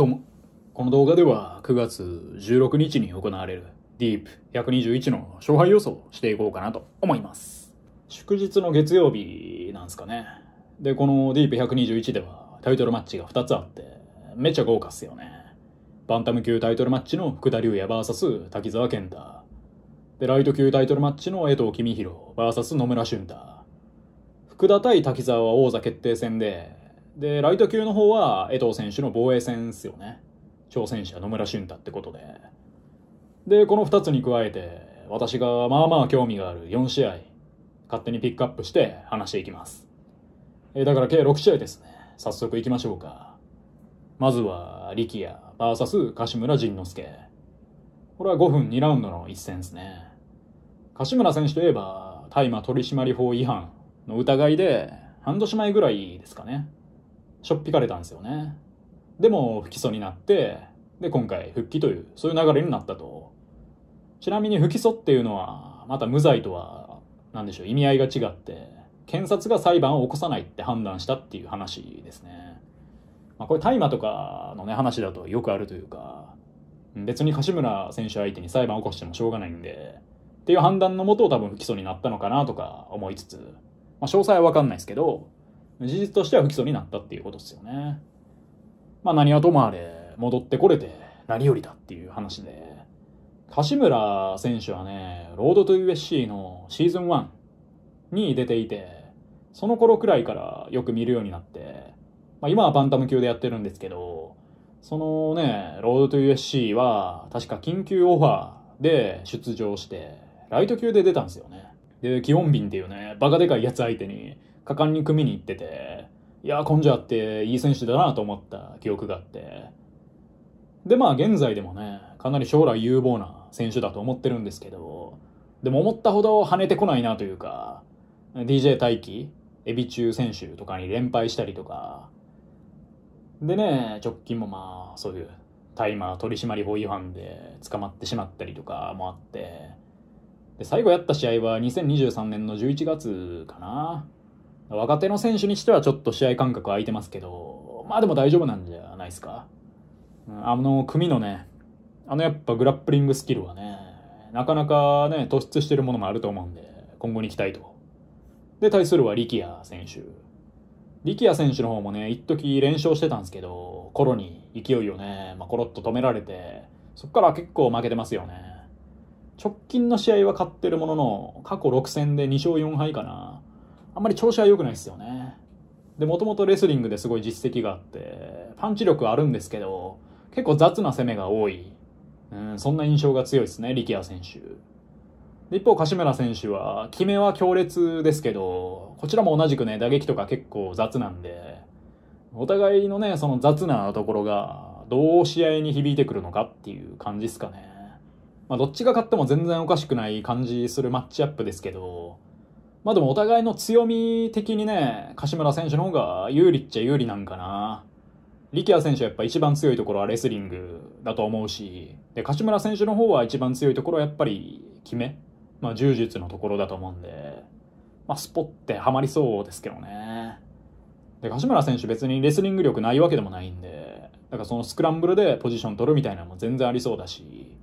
どうも。この動画では9月16日に行われるディープ121の勝敗予想をしていこうかなと思います。祝日の月曜日なんですかね。で、このディープ121ではタイトルマッチが2つあって、めっちゃ豪華っすよね。バンタム級タイトルマッチの福田竜也 VS 滝沢健太。で、ライト級タイトルマッチの江藤公宏 VS 野村俊太。福田対滝沢は王座決定戦で、で、ライト級の方は江藤選手の防衛戦っすよね。挑戦者野村俊太ってことで。で、この2つに加えて、私がまあまあ興味がある4試合、勝手にピックアップして話していきます。えだから計6試合ですね。早速行きましょうか。まずは、力也 VS 柏村仁之助。これは5分2ラウンドの一戦ですね。柏村選手といえば、大麻取締法違反の疑いで、半年前ぐらいですかね。しょっぴかれたんですよね。でも、不起訴になって、で、今回復帰という、そういう流れになったと。ちなみに不起訴っていうのは、また無罪とは、何でしょう、意味合いが違って、検察が裁判を起こさないって判断したっていう話ですね。まあ、これ大麻とかのね、話だとよくあるというか、別に柏村選手相手に裁判を起こしてもしょうがないんで、っていう判断のもと多分不起訴になったのかなとか思いつつ、まあ、詳細はわかんないですけど、事実としては不起訴になったっていうことですよね。まあ何はともあれ、戻ってこれて何よりだっていう話で。柏村選手はね、ロードトゥ USC のシーズン1に出ていて、その頃くらいからよく見るようになって、まあ、今はバンタム級でやってるんですけど、そのね、ロードトゥ USC は確か緊急オファーで出場して、ライト級で出たんですよね。で、キヨンビンっていうね、バカでかいやつ相手に、果敢に組みに行ってて、いやー、根性あっていい選手だなと思った記憶があって。で、まあ現在でもね、かなり将来有望な選手だと思ってるんですけど、でも思ったほど跳ねてこないなというか、DJ 大輝、エビ中選手とかに連敗したりとか、でね、直近もまあ、そういう大麻取締法違反で捕まってしまったりとかもあって、で最後やった試合は2023年の11月かな。若手の選手にしてはちょっと試合間隔空いてますけど、まあでも大丈夫なんじゃないですか。あの、組のね、あのやっぱグラップリングスキルはね、なかなかね、突出してるものもあると思うんで、今後に期待と。で、対するは力也選手。力也選手の方もね、一時連勝してたんですけど、コロに勢いをね、まあ、コロッと止められて、そっから結構負けてますよね。直近の試合は勝ってるものの、過去6戦で2勝4敗かな。あんまり調子は良くないですよね。で、もともとレスリングですごい実績があって、パンチ力あるんですけど、結構雑な攻めが多い。うん、そんな印象が強いですね、力也選手。で一方、柏村選手は、決めは強烈ですけど、こちらも同じくね、打撃とか結構雑なんで、お互いのね、その雑なところが、どう試合に響いてくるのかっていう感じですかね。まあ、どっちが勝っても全然おかしくない感じするマッチアップですけど、まあでもお互いの強み的にね、柏村選手の方が有利っちゃ有利なんかな。力也選手はやっぱ一番強いところはレスリングだと思うし、で、柏村選手の方は一番強いところはやっぱり決め、まあ柔術のところだと思うんで、まあスポってハマりそうですけどね。で、柏村選手別にレスリング力ないわけでもないんで、だからそのスクランブルでポジション取るみたいなのも全然ありそうだし、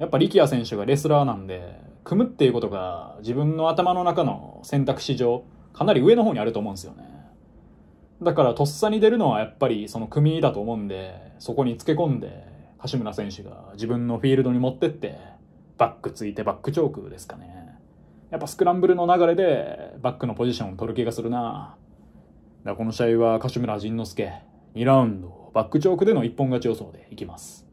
やっぱ力也選手がレスラーなんで、組むっていうことが自分の頭の中の選択肢上、かなり上の方にあると思うんですよね。だからとっさに出るのはやっぱりその組だと思うんで、そこにつけ込んで、橋村選手が自分のフィールドに持ってって、バックついてバックチョークですかね。やっぱスクランブルの流れでバックのポジションを取る気がするな。だこの試合は柏村仁之助、2ラウンド、バックチョークでの一本勝ち予想でいきます。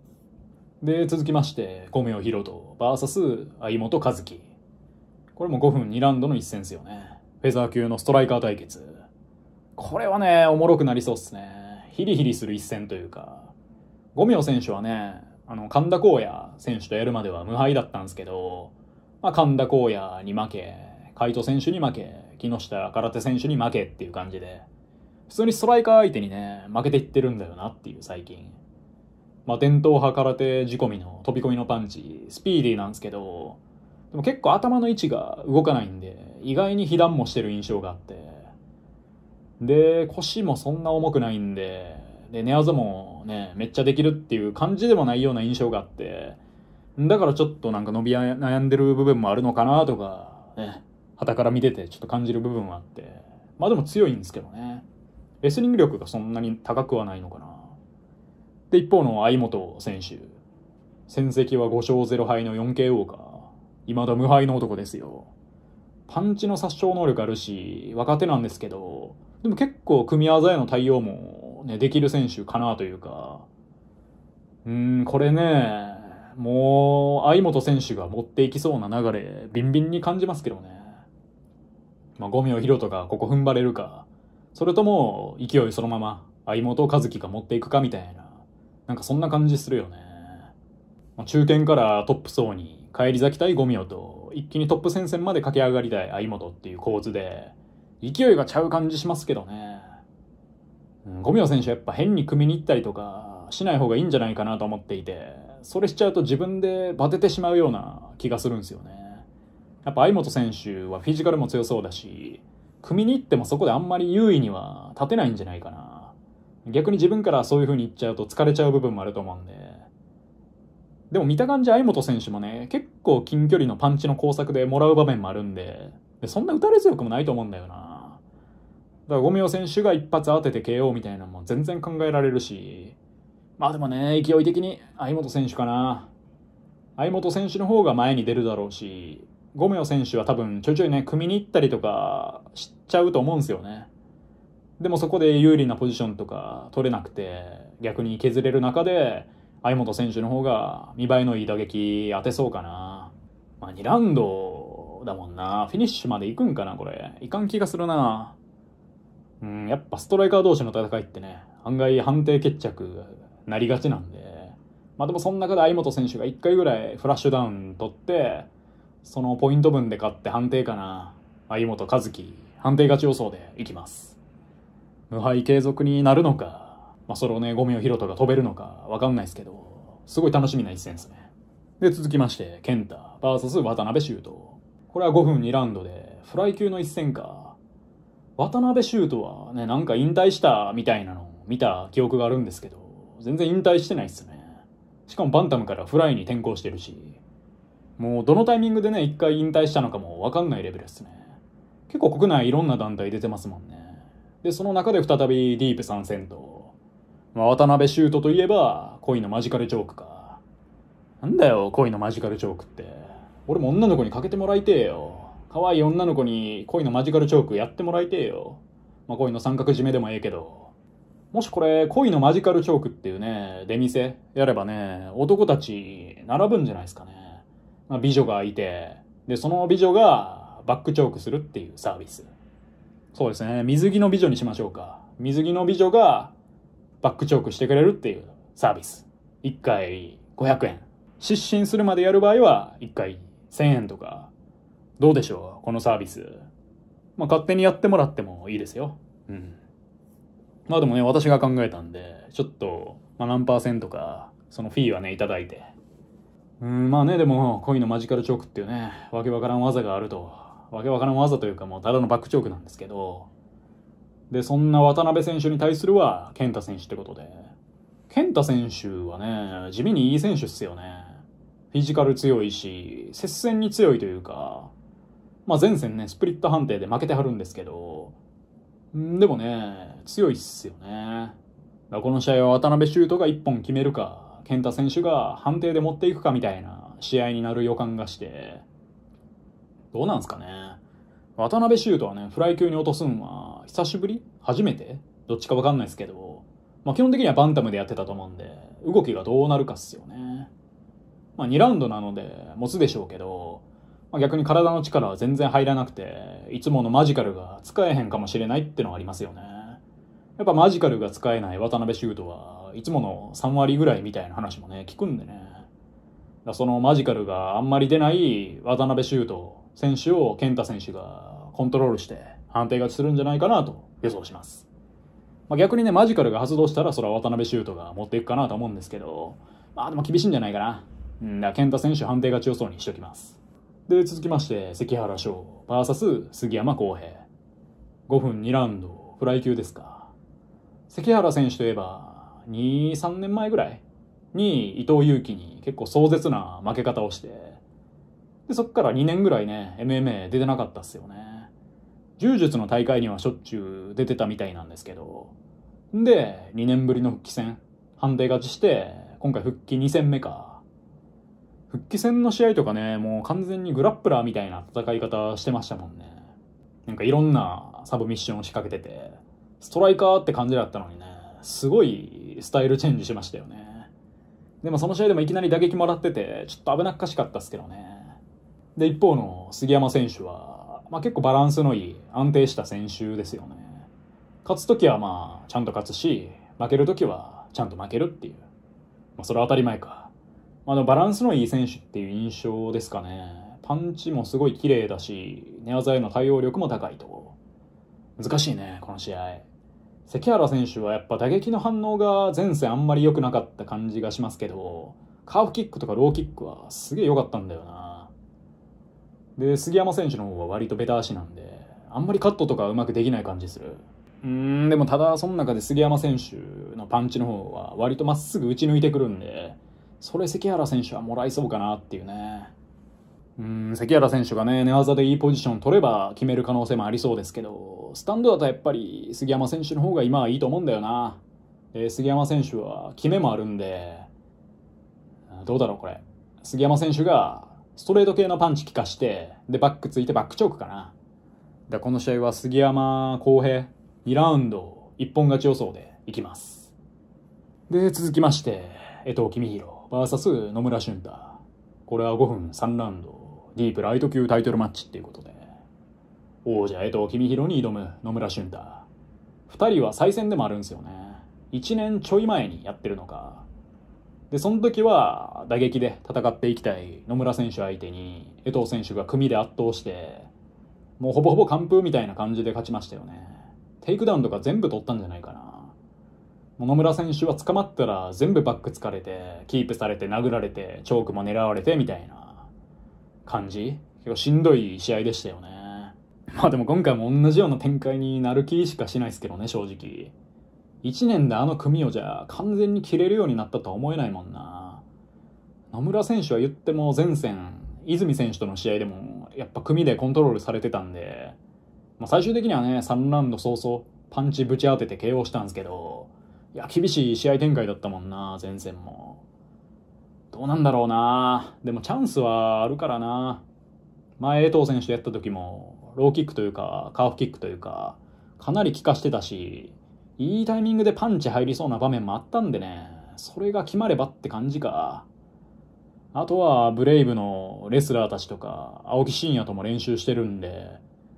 で、続きまして、小宮宏斗 VS 相本和樹。これも5分2ラウンドの一戦ですよね。フェザー級のストライカー対決。これはね、おもろくなりそうっすね。ヒリヒリする一戦というか。五名選手はね、あの、神田光也選手とやるまでは無敗だったんですけど、まあ、神田光也に負け、海斗選手に負け、木下空手選手に負けっていう感じで、普通にストライカー相手にね、負けていってるんだよなっていう最近。まあ、伝統派空手仕込みの飛び込みのパンチ、スピーディーなんですけど、でも結構頭の位置が動かないんで、意外に被弾もしてる印象があって、で、腰もそんな重くないんで、で、寝技もね、めっちゃできるっていう感じでもないような印象があって、だからちょっとなんか伸び悩んでる部分もあるのかなとか、ね、旗から見ててちょっと感じる部分はあって、まあでも強いんですけどね。レスリング力がそんなに高くはないのかな。で、一方の相本選手。戦績は5勝0敗の 4KO か。未だ無敗の男ですよ。パンチの殺傷能力あるし、若手なんですけど、でも結構組み技への対応も、ね、できる選手かなというか。うーん、これね、もう、相本選手が持っていきそうな流れ、ビンビンに感じますけどね。まあ、ゴミを拾とか、ここ踏ん張れるか。それとも、勢いそのまま、相本和樹が持っていくかみたいな。なんかそんな感じするよね。中堅からトップ層に返り咲きたいゴミオと一気にトップ戦線まで駆け上がりたい相本っていう構図で勢いがちゃう感じしますけどね。ゴミオ選手やっぱ変に組みに行ったりとかしない方がいいんじゃないかなと思っていてそれしちゃうと自分でバテてしまうような気がするんですよね。やっぱ相本選手はフィジカルも強そうだし組みに行ってもそこであんまり優位には立てないんじゃないかな。逆に自分からそういう風に言っちゃうと疲れちゃう部分もあると思うんで。でも見た感じ、相本選手もね、結構近距離のパンチの工作でもらう場面もあるんで、でそんな打たれ強くもないと思うんだよな。だからゴミオ選手が一発当てて KO みたいなのも全然考えられるし、まあでもね、勢い的に相本選手かな。相本選手の方が前に出るだろうし、ゴミオ選手は多分ちょいちょいね、組みに行ったりとかしちゃうと思うんですよね。でもそこで有利なポジションとか取れなくて、逆に削れる中で、相本選手の方が見栄えのいい打撃当てそうかな。まあ、2ラウンドだもんな。フィニッシュまで行くんかな、これ。いかん気がするな。うん、やっぱストライカー同士の戦いってね、案外判定決着なりがちなんで。まあでもその中で相本選手が1回ぐらいフラッシュダウン取って、そのポイント分で勝って判定かな。相本和樹、判定勝ち予想でいきます。無敗継続になるのか、まあ、それをね、ゴミをヒロトが飛べるのか、わかんないですけど、すごい楽しみな一戦ですね。で、続きまして、ケバー vs 渡辺修斗。これは5分2ラウンドで、フライ級の一戦か。渡辺修斗はね、なんか引退したみたいなのを見た記憶があるんですけど、全然引退してないっすね。しかもバンタムからフライに転向してるし、もうどのタイミングでね、一回引退したのかもわかんないレベルっすね。結構国内いろんな団体出てますもんね。で、その中で再びディープ参戦と。まあ、渡辺修斗といえば、恋のマジカルジョークか。なんだよ、恋のマジカルジョークって。俺も女の子にかけてもらいてえよ。可愛い女の子に恋のマジカルジョークやってもらいてえよ。まあ、恋の三角締めでもええけど。もしこれ、恋のマジカルチョークっていうね、出店やればね、男たち並ぶんじゃないですかね。まあ、美女がいて、で、その美女がバックチョークするっていうサービス。そうですね。水着の美女にしましょうか。水着の美女がバックチョークしてくれるっていうサービス。1回500円。失神するまでやる場合は1回1000円とか。どうでしょうこのサービス。まあ、勝手にやってもらってもいいですよ。うん。まあでもね、私が考えたんで、ちょっと、まあ何パーセントか、そのフィーはね、いただいて。うん、まあね、でも、恋のマジカルチョークっていうね、わけわからん技があるとわけわからん技というかもうただのバックチョークなんですけど、で、そんな渡辺選手に対するは、健太選手ってことで、健太選手はね、地味にいい選手っすよね。フィジカル強いし、接戦に強いというか、まあ前線ね、スプリット判定で負けてはるんですけど、でもね、強いっすよね。この試合は渡辺修斗が1本決めるか、健太選手が判定で持っていくかみたいな試合になる予感がして、どうなんすかね。渡辺修斗はね、フライ級に落とすんは、久しぶり初めてどっちかわかんないですけど、まあ、基本的にはバンタムでやってたと思うんで、動きがどうなるかっすよね。まあ、2ラウンドなので、持つでしょうけど、まあ、逆に体の力は全然入らなくて、いつものマジカルが使えへんかもしれないってのはありますよね。やっぱマジカルが使えない渡辺修斗は、いつもの3割ぐらいみたいな話もね、聞くんでね。そのマジカルがあんまり出ない渡辺修斗選手を健太選手がコントロールして判定勝ちするんじゃないかなと予想します。まあ、逆にね、マジカルが発動したら、それは渡辺修斗が持っていくかなと思うんですけど、まあでも厳しいんじゃないかな。うん、だから健太選手判定勝ち予想にしておきます。で、続きまして、関原翔 VS 杉山浩平。5分2ラウンド、フライ級ですか。関原選手といえば、2、3年前ぐらいに伊藤祐樹に結構壮絶な負け方をして、で、そっから2年ぐらいね、MMA 出てなかったっすよね。柔術の大会にはしょっちゅう出てたみたいなんですけど。で、2年ぶりの復帰戦。判定勝ちして、今回復帰2戦目か。復帰戦の試合とかね、もう完全にグラップラーみたいな戦い方してましたもんね。なんかいろんなサブミッションを仕掛けてて、ストライカーって感じだったのにね、すごいスタイルチェンジしましたよね。でもその試合でもいきなり打撃もらってて、ちょっと危なっかしかったっすけどね。で、一方の杉山選手は、まあ、結構バランスのいい安定した選手ですよね。勝つ時はまあ、ちゃんと勝つし、負ける時はちゃんと負けるっていう。まあ、それは当たり前か。まあ、でもバランスのいい選手っていう印象ですかね。パンチもすごい綺麗だし、寝技への対応力も高いと。難しいね、この試合。関原選手はやっぱ打撃の反応が前世あんまり良くなかった感じがしますけど、カーフキックとかローキックはすげえ良かったんだよな。で、杉山選手の方は割とベタ足なんで、あんまりカットとかうまくできない感じする。うん、でもただ、その中で杉山選手のパンチの方は割とまっすぐ打ち抜いてくるんで、それ関原選手はもらいそうかなっていうね。うん、関原選手がね、寝技でいいポジション取れば決める可能性もありそうですけど、スタンドだとやっぱり杉山選手の方が今はいいと思うんだよな。え杉山選手は決めもあるんで、どうだろうこれ。杉山選手がストレート系のパンチ効かして、で、バックついてバックチョークかな。で、この試合は杉山浩平、2ラウンド、一本勝ち予想でいきます。で、続きまして、江藤公宏、VS 野村俊太。これは5分3ラウンド、ディープライト級タイトルマッチっていうことで。王者江藤公宏に挑む野村俊太。2人は再戦でもあるんですよね。1年ちょい前にやってるのか。で、その時は打撃で戦っていきたい野村選手相手に、江藤選手が組で圧倒して、もうほぼほぼ完封みたいな感じで勝ちましたよね。テイクダウンとか全部取ったんじゃないかな。野村選手は捕まったら全部バック疲かれて、キープされて殴られて、チョークも狙われてみたいな感じ結構しんどい試合でしたよね。まあでも今回も同じような展開になる気しかしないですけどね、正直。1年であの組をじゃ完全に切れるようになったとは思えないもんな野村選手は言っても前線泉選手との試合でもやっぱ組でコントロールされてたんで、まあ、最終的にはね3ラウンド早々パンチぶち当てて KO したんですけどいや厳しい試合展開だったもんな前線もどうなんだろうなでもチャンスはあるからな前江藤選手とやった時もローキックというかカーフキックというかかなり効かしてたしいいタイミングでパンチ入りそうな場面もあったんでね、それが決まればって感じか。あとは、ブレイブのレスラーたちとか、青木真也とも練習してるんで、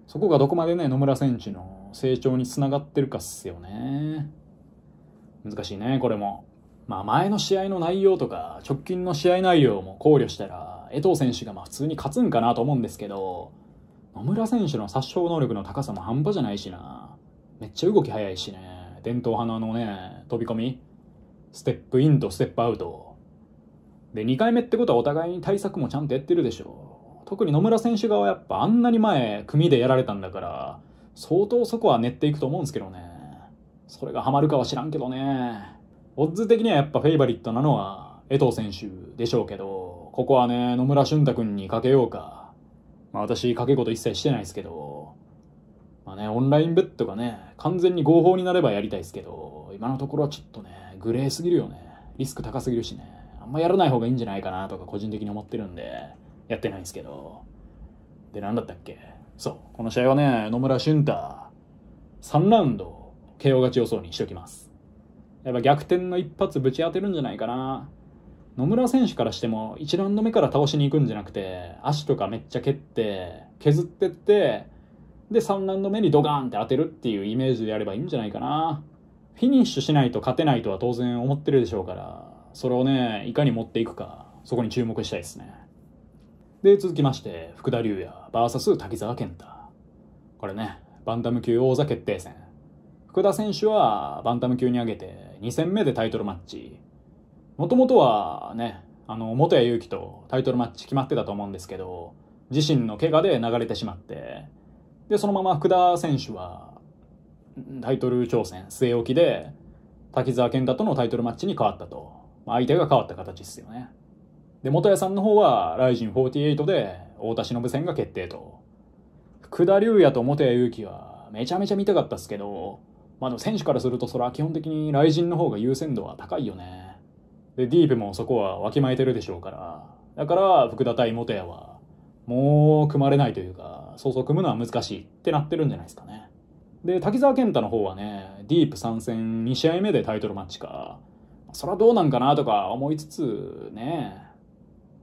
そこがどこまでね、野村選手の成長につながってるかっすよね。難しいね、これも。まあ前の試合の内容とか、直近の試合内容も考慮したら、江藤選手がまあ普通に勝つんかなと思うんですけど、野村選手の殺傷能力の高さも半端じゃないしな。めっちゃ動き早いしね。伝統派のあのね、飛び込み、ステップインとステップアウト。で、2回目ってことはお互いに対策もちゃんとやってるでしょ。特に野村選手側はやっぱあんなに前、組でやられたんだから、相当そこは練っていくと思うんですけどね。それがハマるかは知らんけどね。オッズ的にはやっぱフェイバリットなのは江藤選手でしょうけど、ここはね、野村俊太君にかけようか。まあ私、賭け事一切してないですけど、まあね、オンラインベッドがね、完全に合法になればやりたいですけど、今のところはちょっとね、グレーすぎるよね。リスク高すぎるしね。あんまやらない方がいいんじゃないかなとか個人的に思ってるんで、やってないんですけど。で、何だったっけそう、この試合はね、野村俊太、3ラウンド、KO 勝ち予想にしときます。やっぱ逆転の一発ぶち当てるんじゃないかな。野村選手からしても1ラウンド目から倒しに行くんじゃなくて足とかめっちゃ蹴って削ってってで、3ラウンド目にドガーンって当てるっていうイメージでやればいいんじゃないかな。フィニッシュしないと勝てないとは当然思ってるでしょうから、それをね、いかに持っていくか、そこに注目したいですね。で、続きまして、福田竜也 VS 滝沢健太。これね、バンタム級王座決定戦。福田選手はバンタム級に上げて2戦目でタイトルマッチ。もともとはね、あの、元谷祐希とタイトルマッチ決まってたと思うんですけど、自身の怪我で流れてしまって、で、そのまま福田選手は、タイトル挑戦、据え置きで、滝沢健太とのタイトルマッチに変わったと。まあ、相手が変わった形ですよね。で、元谷さんの方は、ライジン48で、太田忍戦が決定と。福田竜也と元谷勇希は、めちゃめちゃ見たかったっすけど、まあでも選手からするとそれは基本的に雷神の方が優先度は高いよね。で、ディープもそこはわきまえてるでしょうから。だから、福田対元谷は、もう組まれないというか、想像組むのは難しいってなってるんじゃないですかね。で、滝沢健太の方はね、ディープ参戦2試合目でタイトルマッチか。そらどうなんかなとか思いつつね、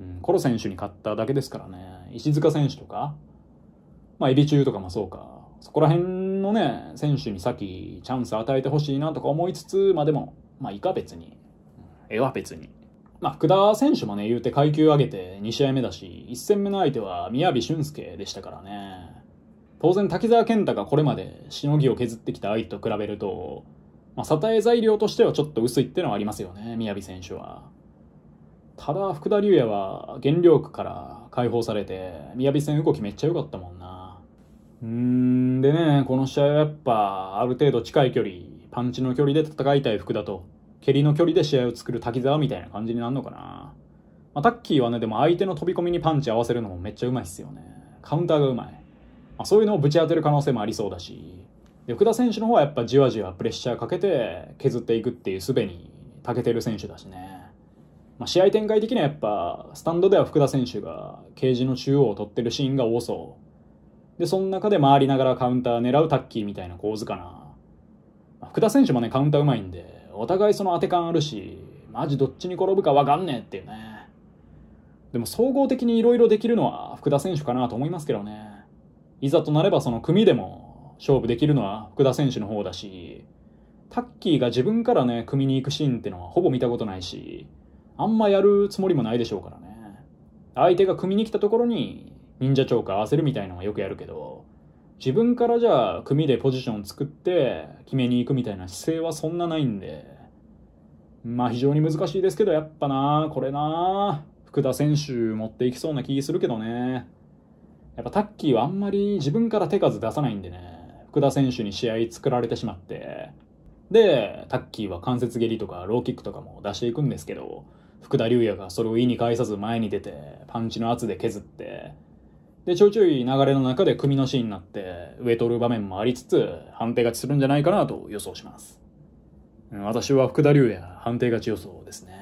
うん、コロ選手に勝っただけですからね、石塚選手とか、まあ、エビ中とかもそうか、そこら辺のね、選手に先チャンス与えてほしいなとか思いつつ、まあでも、まあいか別に。絵は別に。まあ、福田選手もね、言うて階級上げて2試合目だし、1戦目の相手は宮城俊介でしたからね。当然、滝沢健太がこれまでしのぎを削ってきた相手と比べると、まあ、沙材料としてはちょっと薄いってのはありますよね、宮城選手は。ただ、福田竜也は原料区から解放されて、宮城戦動きめっちゃ良かったもんな。うーん、でね、この試合はやっぱ、ある程度近い距離、パンチの距離で戦いたい福田と、蹴りの距離で試合を作る滝沢みたいな感じになるのかな、まあ、タッキーはねでも相手の飛び込みにパンチ合わせるのもめっちゃうまいっすよねカウンターがうまい、まあ、そういうのをぶち当てる可能性もありそうだしで福田選手の方はやっぱじわじわプレッシャーかけて削っていくっていう術に長けてる選手だしね、まあ、試合展開的にはやっぱスタンドでは福田選手がケージの中央を取ってるシーンが多そうでその中で回りながらカウンター狙うタッキーみたいな構図かな、福田選手もねカウンターうまいんでお互いその当て感あるしマジどっちに転ぶか分かんねえっていうねでも総合的にいろいろできるのは福田選手かなと思いますけどねいざとなればその組でも勝負できるのは福田選手の方だしタッキーが自分からね組に行くシーンってのはほぼ見たことないしあんまやるつもりもないでしょうからね相手が組に来たところに忍者チョーク合わせるみたいのはよくやるけど自分からじゃあ組でポジションを作って決めに行くみたいな姿勢はそんなないんで、まあ非常に難しいですけど、やっぱな、これな、福田選手持っていきそうな気するけどね。やっぱタッキーはあんまり自分から手数出さないんでね、福田選手に試合作られてしまって、で、タッキーは関節蹴りとかローキックとかも出していくんですけど、福田竜也がそれを意に介さず前に出て、パンチの圧で削って、で、ちょいちょい流れの中で組のシーンになって、上取る場面もありつつ、判定勝ちするんじゃないかなと予想します。私は福田竜也、判定勝ち予想ですね。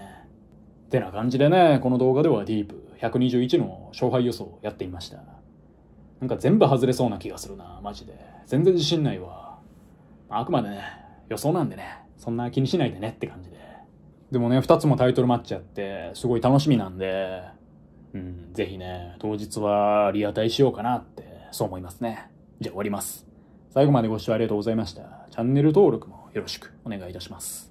ってな感じでね、この動画ではディープ121の勝敗予想をやってみました。なんか全部外れそうな気がするな、マジで。全然自信ないわ。あくまでね、予想なんでね、そんな気にしないでねって感じで。でもね、2つもタイトルマッチやって、すごい楽しみなんで、うん、ぜひね、当日はリアタイしようかなって、そう思いますね。じゃあ終わります。最後までご視聴ありがとうございました。チャンネル登録もよろしくお願いいたします。